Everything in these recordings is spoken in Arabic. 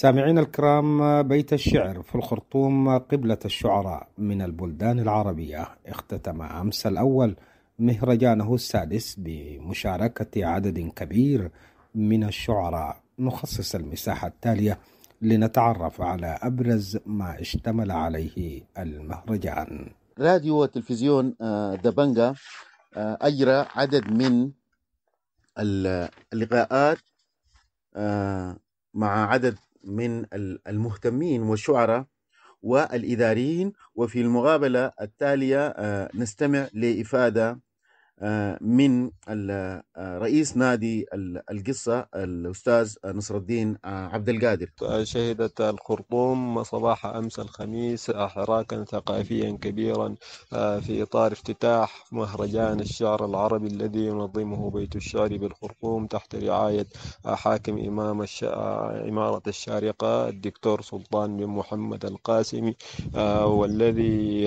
سامعين الكرام بيت الشعر في الخرطوم قبلة الشعراء من البلدان العربية اختتم أمس الأول مهرجانه السادس بمشاركة عدد كبير من الشعراء نخصص المساحة التالية لنتعرف على أبرز ما اشتمل عليه المهرجان راديو وتلفزيون آه، دبنجا آه، أجرى عدد من اللقاءات آه، مع عدد من المهتمين والشعراء والإداريين وفي المقابلة التالية آه، نستمع لإفادة من آه، رئيس نادي القصة الأستاذ نصر الدين آه، عبد القادر شهدت الخرطوم صباح أمس الخميس حراكا ثقافيا كبيرا آه، في إطار افتتاح مهرجان الشعر العربي الذي ينظمه بيت الشعر بالخرطوم تحت رعاية حاكم إمام الش... إمارة الشارقة الدكتور سلطان بن محمد القاسمي والذي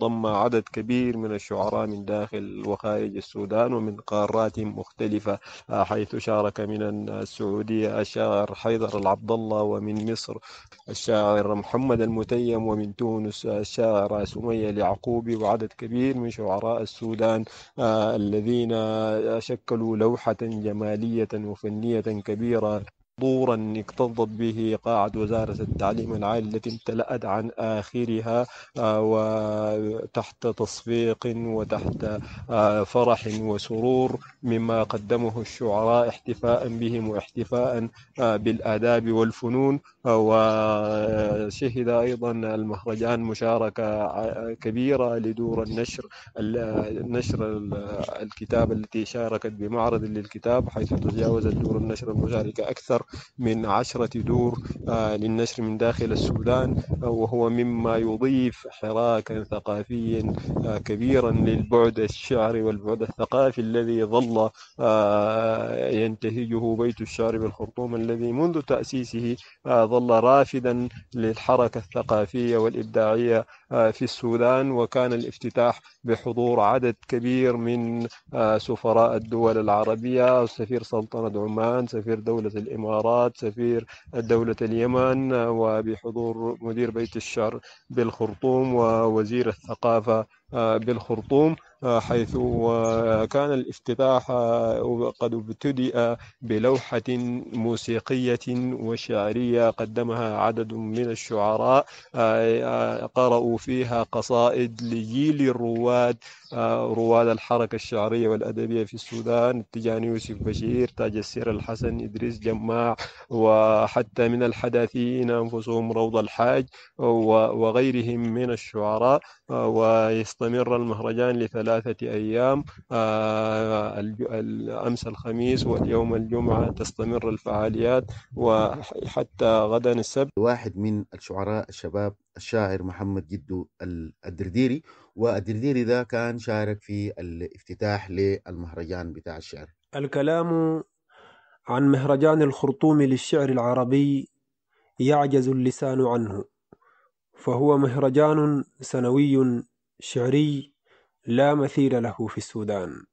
ضم عدد كبير من الشعراء من داخل وخارج خارج السودان ومن قارات مختلفة آه، حيث شارك من السعودية الشاعر حيدر العبد الله ومن مصر الشاعر محمد المتيم ومن تونس الشاعرة سمية اليعقوبي وعدد كبير من شعراء السودان آه، الذين شكلوا لوحة جمالية وفنية كبيرة دورا اكتظت به قاعة وزارة التعليم العالي التي امتلأت عن آخرها آه، وتحت تصفيق وتحت آه، فرح وسرور مما قدمه الشعراء احتفاء بهم واحتفاء آه، بالآداب والفنون وشهد أيضا المهرجان مشاركة كبيرة لدور النشر نشر الكتاب التي شاركت بمعرض للكتاب حيث تجاوزت دور النشر المشاركة أكثر من عشرة دور آه، للنشر من داخل السودان آه، وهو مما يضيف حراكا ثقافيا آه، كبيرا للبعد الشعري والبعد الثقافي الذي ظل ينتهجه بيت الشعر بالخرطوم الذي منذ تأسيسه ظل رافدا للحركة الثقافية والإبداعية في السودان وكان الافتتاح بحضور عدد كبير من سفراء الدول العربية سفير سلطنة عمان سفير دولة الإمارات الإمارات سفير دولة اليمن وبحضور مدير بيت الشعر بالخرطوم ووزير الثقافة بالخرطوم حيث كان الافتتاح قد ابتدأ بلوحة موسيقية وشعرية قدمها عدد من الشعراء قرأوا فيها قصائد لجيل الرواد رواد الحركة الشعرية والأدبية في السودان تجان يوسف بشير تاج السير الحسن إدريس جماع وحتى من الحداثيين أنفسهم روض الحاج وغيرهم من الشعراء ويستمر المهرجان لثلاث ثلاثة أيام آه، أمس الخميس واليوم الجمعة تستمر الفعاليات وحتى غدا السبت واحد من الشعراء الشباب الشاعر محمد جدو الدرديري والدرديري ده كان شارك في الافتتاح للمهرجان بتاع الشعر الكلام عن مهرجان الخرطوم للشعر العربي يعجز اللسان عنه فهو مهرجان سنوي شعري لا مثيل له في السودان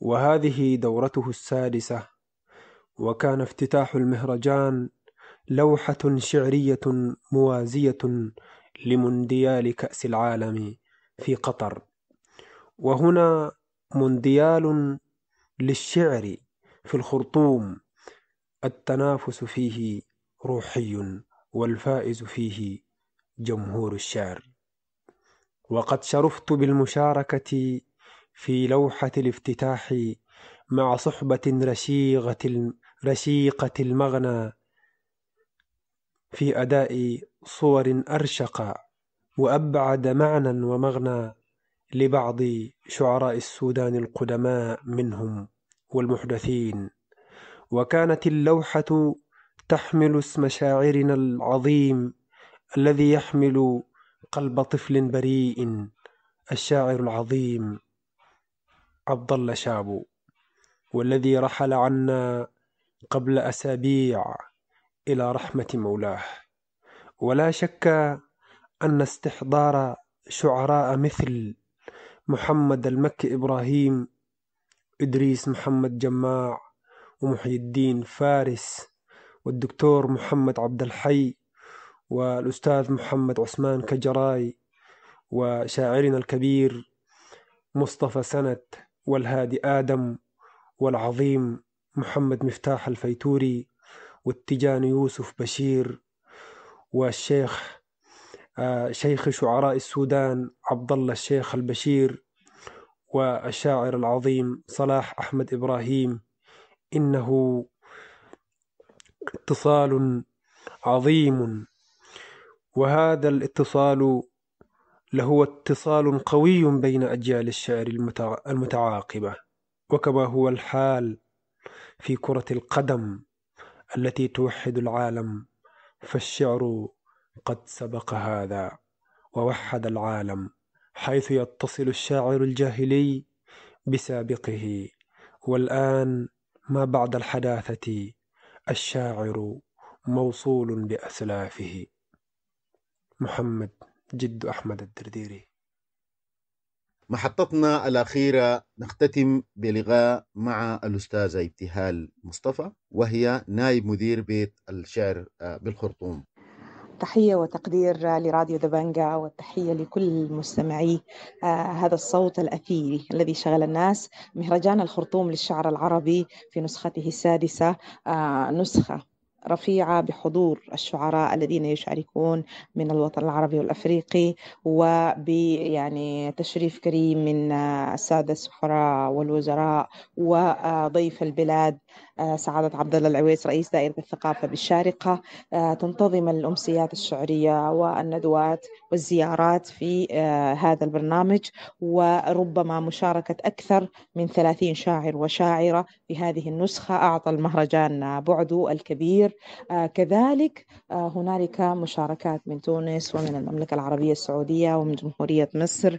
وهذه دورته السادسة وكان افتتاح المهرجان لوحة شعرية موازية لمونديال كأس العالم في قطر وهنا مونديال للشعر في الخرطوم التنافس فيه روحي والفائز فيه جمهور الشعر وقد شرفت بالمشاركة في لوحة الافتتاح مع صحبة رشيقة رشيقة المغنى في أداء صور أرشق وأبعد معنى ومغنى لبعض شعراء السودان القدماء منهم والمحدثين وكانت اللوحة تحمل اسم شاعرنا العظيم الذي يحمل قلب طفل بريء الشاعر العظيم عبد الله شابو والذي رحل عنا قبل أسابيع إلى رحمة مولاه ولا شك أن استحضار شعراء مثل محمد المكي إبراهيم إدريس محمد جماع ومحي الدين فارس والدكتور محمد عبد الحي والأستاذ محمد عثمان كجراي وشاعرنا الكبير مصطفى سند والهادي آدم والعظيم محمد مفتاح الفيتوري والتجان يوسف بشير والشيخ آه، شيخ شعراء السودان عبد الله الشيخ البشير والشاعر العظيم صلاح أحمد إبراهيم إنه اتصال عظيم وهذا الاتصال لهو اتصال قوي بين أجيال الشعر المتعاقبة وكما هو الحال في كرة القدم التي توحد العالم فالشعر قد سبق هذا ووحد العالم حيث يتصل الشاعر الجاهلي بسابقه والآن ما بعد الحداثة الشاعر موصول بأسلافه محمد جد أحمد الدرديري محطتنا الأخيرة نختتم بلقاء مع الأستاذة ابتهال مصطفى وهي نائب مدير بيت الشعر آه، بالخرطوم تحية وتقدير لراديو دبانجا والتحية لكل مستمعي آه، هذا الصوت الأثيري الذي شغل الناس مهرجان الخرطوم للشعر العربي في نسخته السادسة آه، نسخة رفيعة بحضور الشعراء الذين يشاركون من الوطن العربي والأفريقي وب يعني تشريف كريم من آه، السادة السفراء والوزراء وضيف آه، البلاد آه، سعادة عبد الله العويس رئيس دائرة الثقافة بالشارقة تنتظم الأمسيات الشعرية والندوات والزيارات في آه، هذا البرنامج وربما مشاركة أكثر من 30 شاعر وشاعرة في هذه النسخة أعطى المهرجان بعده الكبير آه، كذلك آه، هنالك مشاركات من تونس ومن المملكة العربية السعودية ومن جمهورية مصر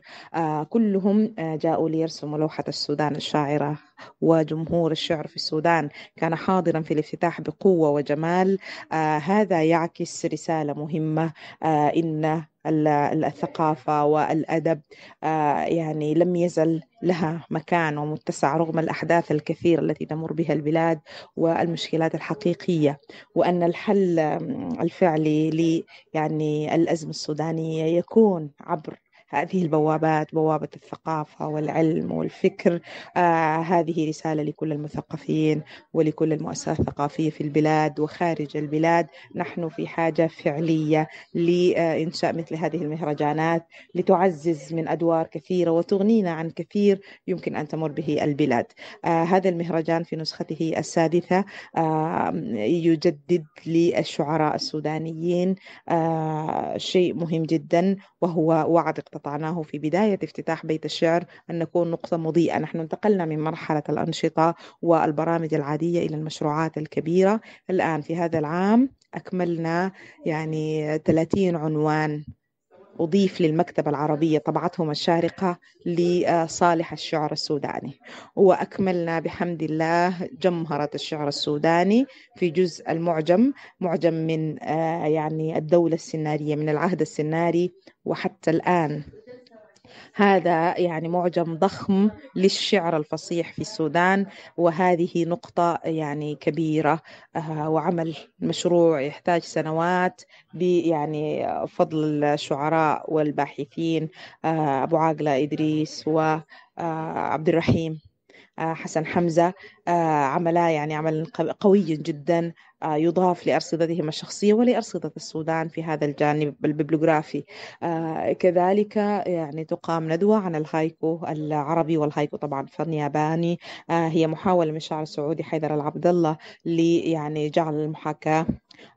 كلهم جاءوا ليرسموا لوحة السودان الشاعرة وجمهور الشعر في السودان كان حاضرا في الافتتاح بقوة وجمال هذا يعكس رسالة مهمة إن الثقافة والأدب آه، يعني لم يزل لها مكان ومتسع رغم الأحداث الكثيرة التي تمر بها البلاد والمشكلات الحقيقية وأن الحل الفعلي يعني الأزمة السودانية يكون عبر هذه البوابات بوابة الثقافة والعلم والفكر آه هذه رسالة لكل المثقفين ولكل المؤسسات الثقافية في البلاد وخارج البلاد نحن في حاجة فعلية لإنشاء آه، مثل هذه المهرجانات لتعزز من أدوار كثيرة وتغنينا عن كثير يمكن أن تمر به البلاد آه هذا المهرجان في نسخته السادسة آه يجدد للشعراء السودانيين آه شيء مهم جدا وهو وعد اقتصادي استطعناه في بداية افتتاح بيت الشعر أن نكون نقطة مضيئة نحن انتقلنا من مرحلة الأنشطة والبرامج العادية إلى المشروعات الكبيرة الآن في هذا العام أكملنا يعني 30 عنوان أضيف للمكتبة العربية طبعتهم الشارقة لصالح الشعر السوداني وأكملنا بحمد الله جمهرة الشعر السوداني في جزء المعجم معجم من آه، يعني الدولة السنارية من العهد السناري وحتى الآن هذا يعني معجم ضخم للشعر الفصيح في السودان وهذه نقطة يعني كبيرة آه، وعمل مشروع يحتاج سنوات يعني فضل الشعراء والباحثين آه، أبو عاقلة إدريس وعبد آه، الرحيم آه، حسن حمزة آه، عملا يعني عمل قوي جدا آه، يضاف لأرصدتهما الشخصية ولأرصدة السودان في هذا الجانب الببلوغرافي كذلك يعني تقام ندوة عن الهايكو العربي والهايكو طبعا فن ياباني هي محاولة من الشاعر سعودي حيدر العبد الله لي يعني جعل المحاكاة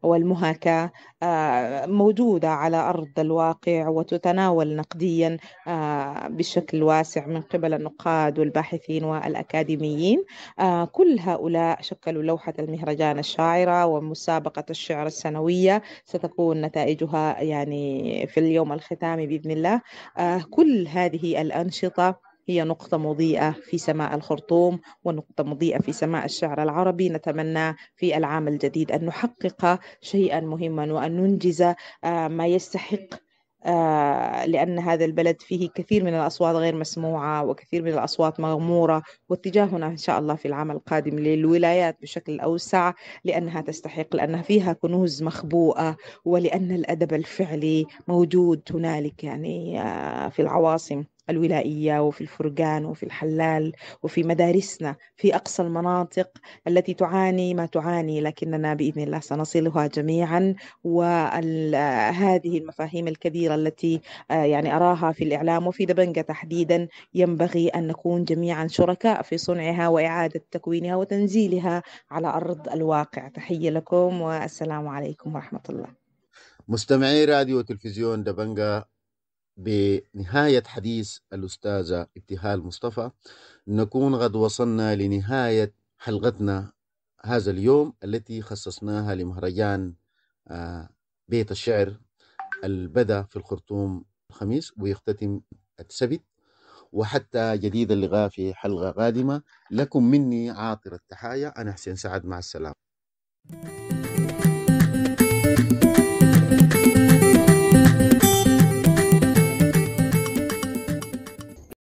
والمهاكاة آه، موجودة على أرض الواقع وتتناول نقديا آه، بشكل واسع من قبل النقاد والباحثين والأكاديميين آه، كل هؤلاء شكلوا لوحة المهرجان الشاعرة ومسابقة الشعر السنوية ستكون نتائجها يعني في اليوم الختامي بإذن الله كل هذه الأنشطة هي نقطة مضيئة في سماء الخرطوم ونقطة مضيئة في سماء الشعر العربي نتمنى في العام الجديد أن نحقق شيئا مهما وأن ننجز آه، ما يستحق آه، لأن هذا البلد فيه كثير من الأصوات غير مسموعة وكثير من الأصوات مغمورة واتجاهنا إن شاء الله في العام القادم للولايات بشكل أوسع لأنها تستحق لأنها فيها كنوز مخبوءة ولأن الأدب الفعلي موجود هنالك يعني آه، في العواصم الولائية وفي الفرقان وفي الحلال وفي مدارسنا في أقصى المناطق التي تعاني ما تعاني لكننا بإذن الله سنصلها جميعا وهذه المفاهيم الكبيرة التي آه، يعني أراها في الإعلام وفي دبنجة تحديدا ينبغي أن نكون جميعا شركاء في صنعها وإعادة تكوينها وتنزيلها على أرض الواقع تحية لكم والسلام عليكم ورحمة الله مستمعي راديو وتلفزيون دبنجة بنهاية حديث الأستاذة ابتهال مصطفى نكون قد وصلنا لنهاية حلقتنا هذا اليوم التي خصصناها لمهرجان آه، بيت الشعر البدا في الخرطوم الخميس ويختتم السبت وحتى جديد اللقاء في حلقة قادمة لكم مني عاطر التحايا أنا حسين سعد مع السلامة